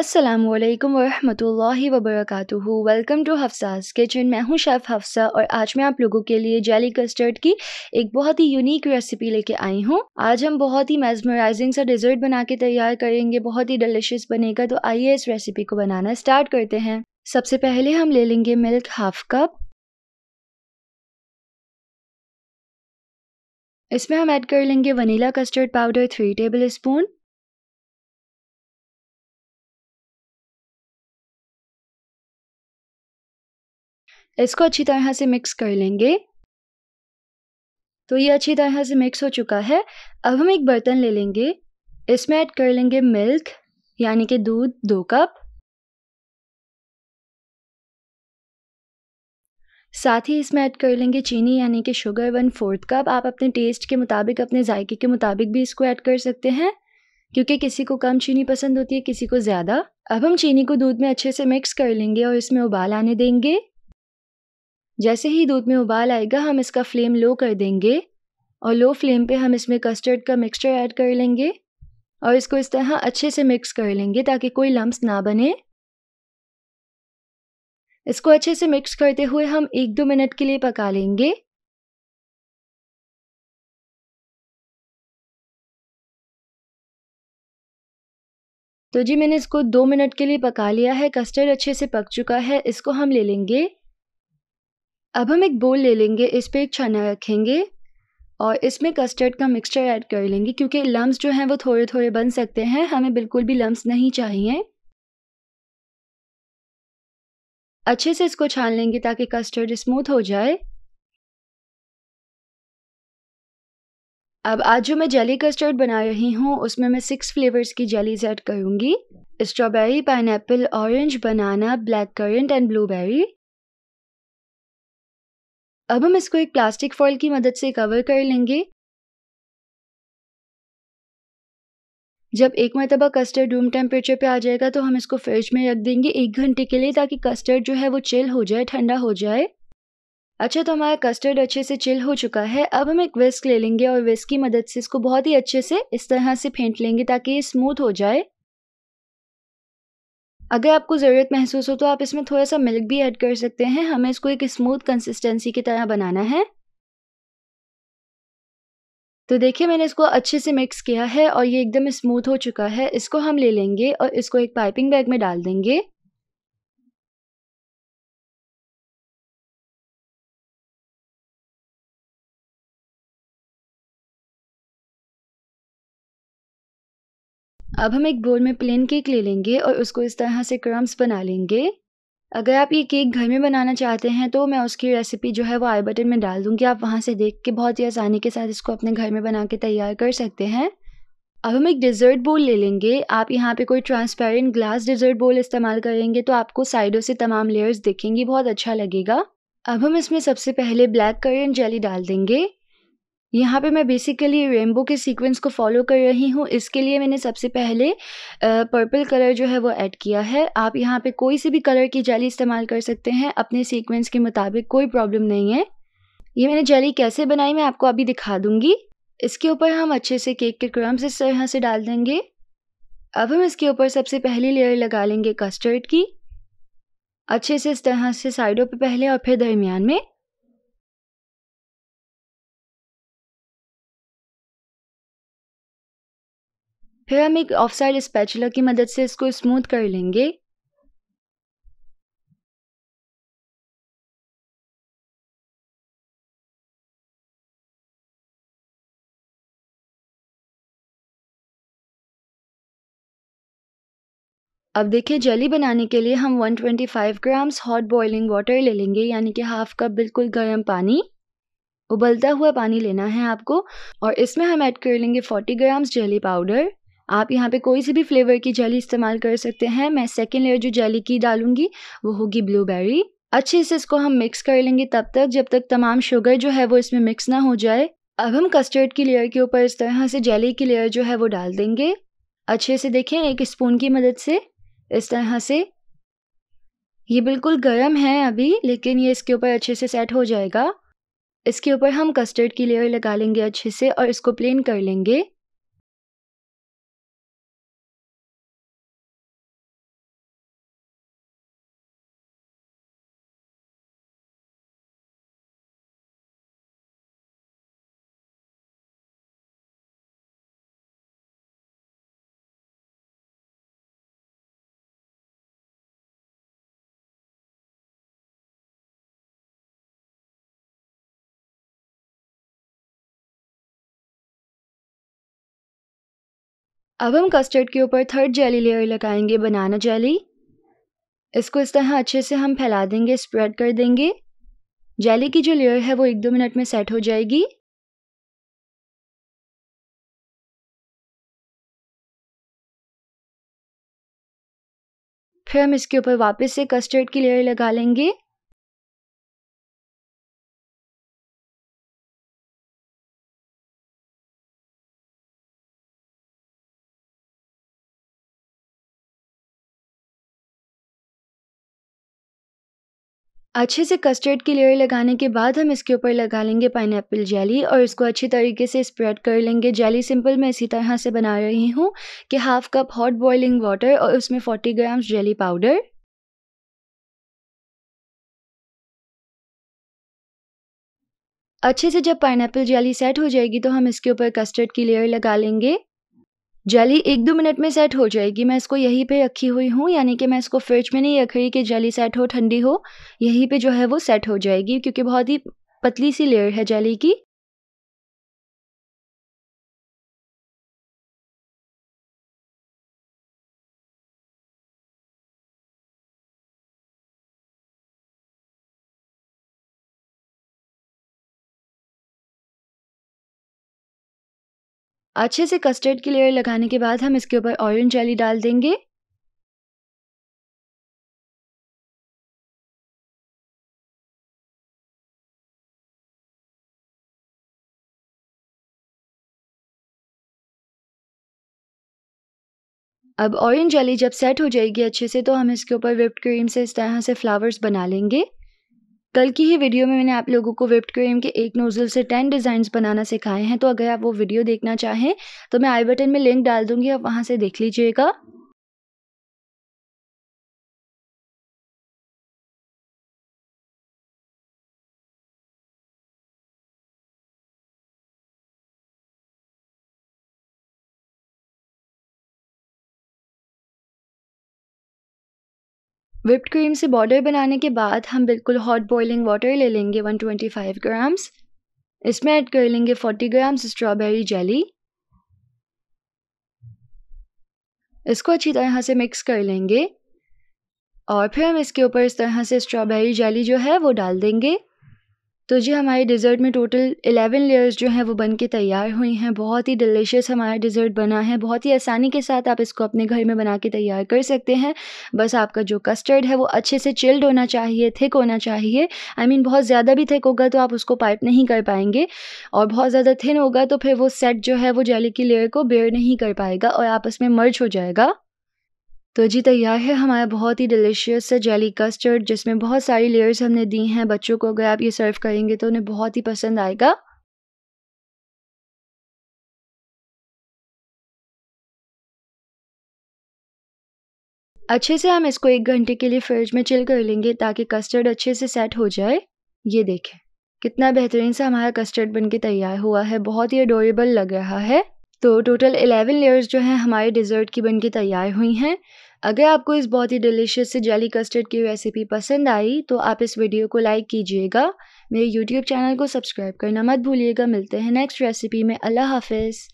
अस्सलाम वालेकुम वरहमतुल्लाहि वबरकातुहू वेलकम टू हफ्साज किचन मैं हूं शेफ़ हफ्सा और आज मैं आप लोगों के लिए जेली कस्टर्ड की एक बहुत ही यूनिक रेसिपी लेके आई हूं आज हम बहुत ही मेजमराइजिंग सा डिज़र्ट बना के तैयार करेंगे बहुत ही डिलिशियस बनेगा तो आइए इस रेसिपी को बनाना स्टार्ट करते हैं सबसे पहले हम ले लेंगे मिल्क हाफ कप इसमें हम ऐड कर लेंगे vanilla custard powder three tablespoon इसको अच्छी तरह से मिक्स कर लेंगे तो ये अच्छी तरह से मिक्स हो चुका है अब हम एक बर्तन ले लेंगे इसमें ऐड कर लेंगे मिल्क यानी कि दूध दो कप साथ ही इसमें ऐड कर लेंगे चीनी यानी कि शुगर वन फोर्थ कप आप अपने टेस्ट के मुताबिक अपने जायके के मुताबिक भी इसको ऐड कर सकते हैं क्योंकि किसी को कम चीनी पसंद होती है किसी को ज़्यादा अब हम चीनी को दूध में अच्छे से मिक्स कर लेंगे और इसमें उबाल आने देंगे जैसे ही दूध में उबाल आएगा हम इसका फ्लेम लो कर देंगे और लो फ्लेम पे हम इसमें कस्टर्ड का मिक्सचर ऐड कर लेंगे और इसको इस तरह अच्छे से मिक्स कर लेंगे ताकि कोई लम्ब ना बने इसको अच्छे से मिक्स करते हुए हम एक दो मिनट के लिए पका लेंगे तो जी मैंने इसको दो मिनट के लिए पका लिया है कस्टर्ड अच्छे से पक चुका है इसको हम ले लेंगे अब हम एक बोल ले लेंगे इस पर एक छना रखेंगे और इसमें कस्टर्ड का मिक्सचर ऐड कर लेंगे क्योंकि लम्स जो हैं वो थोड़े थोड़े बन सकते हैं हमें बिल्कुल भी लम्स नहीं चाहिए अच्छे से इसको छान लेंगे ताकि कस्टर्ड स्मूथ हो जाए अब आज जो मैं जेली कस्टर्ड बना रही हूँ उसमें मैं सिक्स फ्लेवर्स की जेलीज ऐड करूँगी strawberry pine orange banana black currant and blueberry अब हम इसको एक प्लास्टिक फॉइल की मदद से कवर कर लेंगे जब एक मरतबा कस्टर्ड रूम टेम्परेचर पे आ जाएगा तो हम इसको फ्रिज में रख देंगे एक घंटे के लिए ताकि कस्टर्ड जो है वो चिल हो जाए ठंडा हो जाए अच्छा तो हमारा कस्टर्ड अच्छे से चिल हो चुका है अब हम एक विस्क ले लेंगे और विस्क की मदद से इसको बहुत ही अच्छे से इस तरह से फेंट लेंगे ताकि ये स्मूथ हो जाए अगर आपको ज़रूरत महसूस हो तो आप इसमें थोड़ा सा मिल्क भी ऐड कर सकते हैं हमें इसको एक स्मूथ कंसिस्टेंसी की तरह बनाना है तो देखिए मैंने इसको अच्छे से मिक्स किया है और ये एकदम स्मूथ हो चुका है इसको हम ले लेंगे और इसको एक पाइपिंग बैग में डाल देंगे अब हम एक बोल में प्लेन केक ले लेंगे और उसको इस तरह से क्रम्स बना लेंगे अगर आप ये केक घर में बनाना चाहते हैं तो मैं उसकी रेसिपी जो है वो आई बटन में डाल दूँगी आप वहाँ से देख के बहुत ही आसानी के साथ इसको अपने घर में बना के तैयार कर सकते हैं अब हम एक डिज़र्ट बोल ले लेंगे आप यहाँ पे कोई ट्रांसपेरेंट ग्लास डिज़र्ट बोल इस्तेमाल करेंगे तो आपको साइडों से तमाम लेयर्स दिखेंगी बहुत अच्छा लगेगा अब हम इसमें सबसे पहले ब्लैक करेंट जेली डाल देंगे यहाँ पे मैं बेसिकली रेनबो के सीक्वेंस को फॉलो कर रही हूँ इसके लिए मैंने सबसे पहले पर्पल कलर जो है वो ऐड किया है आप यहाँ पे कोई से भी कलर की जाली इस्तेमाल कर सकते हैं अपने सीक्वेंस के मुताबिक कोई प्रॉब्लम नहीं है ये मैंने जाली कैसे बनाई मैं आपको अभी दिखा दूंगी इसके ऊपर हम अच्छे से केक के क्रम्स इस तरह से डाल देंगे अब हम इसके ऊपर सबसे पहली लेयर लगा लेंगे कस्टर्ड की अच्छे से इस तरह से साइडों पर पहले और फिर दरमियान में फिर हम एक ऑफ साइड स्पैचुलर की मदद से इसको स्मूथ कर लेंगे अब देखिए जेली बनाने के लिए हम 125 ग्राम्स हॉट बॉइलिंग वाटर ले लेंगे यानी कि हाफ कप बिल्कुल गर्म पानी उबलता हुआ पानी लेना है आपको और इसमें हम ऐड कर लेंगे 40 ग्राम्स जेली पाउडर आप यहाँ पे कोई से भी फ्लेवर की जेली इस्तेमाल कर सकते हैं मैं सेकेंड लेयर जो जेली की डालूंगी वो होगी ब्लूबेरी अच्छे से इसको हम मिक्स कर लेंगे तब तक जब तक तमाम शुगर जो है वो इसमें मिक्स ना हो जाए अब हम कस्टर्ड की लेयर के ऊपर इस तरह से जेली की लेयर जो है वो डाल देंगे अच्छे से देखें एक स्पून की मदद से इस तरह से ये बिल्कुल गर्म है अभी लेकिन ये इसके ऊपर अच्छे से सेट हो जाएगा इसके ऊपर हम कस्टर्ड की लेयर लगा लेंगे अच्छे से और इसको प्लेन कर लेंगे अब हम कस्टर्ड के ऊपर थर्ड जेली लेयर लगाएंगे बनाना जेली इसको इस तरह अच्छे से हम फैला देंगे स्प्रेड कर देंगे जेली की जो लेयर है वो एक दो मिनट में सेट हो जाएगी फिर हम इसके ऊपर वापस से कस्टर्ड की लेयर लगा लेंगे अच्छे से कस्टर्ड की लेयर लगाने के बाद हम इसके ऊपर लगा लेंगे पाइन जेली और इसको अच्छी तरीके से स्प्रेड कर लेंगे जेली सिंपल मैं इसी तरह से बना रही हूँ कि half cup hot boiling water और उसमें 40 ग्राम्स जेली पाउडर अच्छे से जब पाइन जेली सेट हो जाएगी तो हम इसके ऊपर कस्टर्ड की लेयर लगा लेंगे जेली एक दो मिनट में सेट हो जाएगी मैं इसको यहीं पे रखी हुई हूँ यानी कि मैं इसको फ्रिज में नहीं रख रही कि जेली सेट हो ठंडी हो यहीं पे जो है वो सेट हो जाएगी क्योंकि बहुत ही पतली सी लेयर है जेली की अच्छे से कस्टर्ड की लेयर लगाने के बाद हम इसके ऊपर ऑरेंज जेली डाल देंगे अब ऑरेंज जेली जब सेट हो जाएगी अच्छे से तो हम इसके ऊपर विप्ड क्रीम से इस तरह से फ्लावर्स बना लेंगे कल की ही वीडियो में मैंने आप लोगों को विप्ड क्रीम के एक नोज़ल से टेन डिज़ाइंस बनाना सिखाए हैं तो अगर आप वो वीडियो देखना चाहें तो मैं आई बटन में लिंक डाल दूँगी आप वहाँ से देख लीजिएगा विप्ड क्रीम से बॉर्डर बनाने के बाद हम बिल्कुल हॉट बॉइलिंग वाटर ले लेंगे 125 ग्राम्स इसमें ऐड कर लेंगे 40 ग्राम्स स्ट्रॉबेरी जेली इसको अच्छी तरह से मिक्स कर लेंगे और फिर हम इसके ऊपर इस तरह से स्ट्रॉबेरी जेली जो है वो डाल देंगे तो जी हमारे डिज़र्ट में टोटल एलेवन लेयर्स जो हैं वो बन के तैयार हुई हैं बहुत ही डिलीशियस हमारा डिज़र्ट बना है बहुत ही आसानी के साथ आप इसको अपने घर में बना के तैयार कर सकते हैं बस आपका जो कस्टर्ड है वो अच्छे से चिल्ड होना चाहिए थिक होना चाहिए आई I मीन mean, बहुत ज़्यादा भी थिक होगा तो आप उसको पाइप नहीं कर पाएंगे और बहुत ज़्यादा थिन होगा तो फिर वो सेट जो है वो जेली की लेयर को बेयर नहीं कर पाएगा और आपस में मर्ज हो जाएगा तो जी तैयार है हमारा बहुत ही डिलीशियस है जेली कस्टर्ड जिसमें बहुत सारी लेयर्स हमने दी हैं बच्चों को अगर आप ये सर्व करेंगे तो उन्हें बहुत ही पसंद आएगा अच्छे से हम इसको एक घंटे के लिए फ्रिज में चिल कर लेंगे ताकि कस्टर्ड अच्छे से सेट हो जाए ये देखें कितना बेहतरीन सा हमारा कस्टर्ड बनके तैयार हुआ है बहुत ही अडोरेबल लग रहा है तो टोटल 11 लेयर्स जो हैं हमारे डिज़र्ट की बनके तैयार हुई हैं अगर आपको इस बहुत ही डिलीशियस से जेली कस्टर्ड की रेसिपी पसंद आई तो आप इस वीडियो को लाइक कीजिएगा मेरे यूट्यूब चैनल को सब्सक्राइब करना मत भूलिएगा मिलते हैं नेक्स्ट रेसिपी में अल्लाह हाफिज़